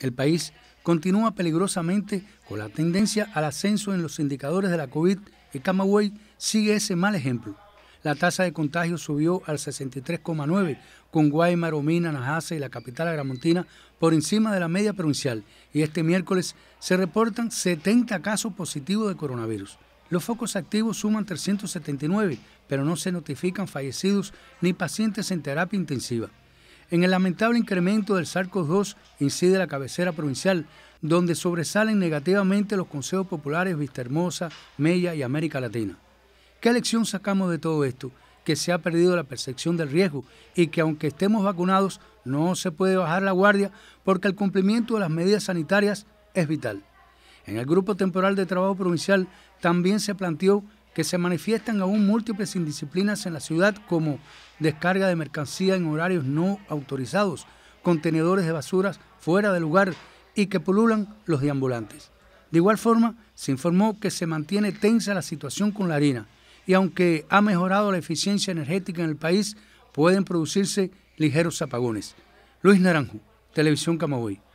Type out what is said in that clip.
El país continúa peligrosamente con la tendencia al ascenso en los indicadores de la COVID y Camagüey sigue ese mal ejemplo. La tasa de contagio subió al 63,9 con Guaymar, Omina, Najasa y la capital agramontina por encima de la media provincial y este miércoles se reportan 70 casos positivos de coronavirus. Los focos activos suman 379, pero no se notifican fallecidos ni pacientes en terapia intensiva. En el lamentable incremento del sarcos 2 incide la cabecera provincial, donde sobresalen negativamente los consejos populares Vistahermosa, Mella y América Latina. ¿Qué lección sacamos de todo esto? Que se ha perdido la percepción del riesgo y que aunque estemos vacunados, no se puede bajar la guardia porque el cumplimiento de las medidas sanitarias es vital. En el Grupo Temporal de Trabajo Provincial también se planteó que se manifiestan aún múltiples indisciplinas en la ciudad como descarga de mercancía en horarios no autorizados, contenedores de basuras fuera de lugar y que pululan los deambulantes. De igual forma, se informó que se mantiene tensa la situación con la harina y aunque ha mejorado la eficiencia energética en el país, pueden producirse ligeros apagones. Luis Naranjo, Televisión Camagüey.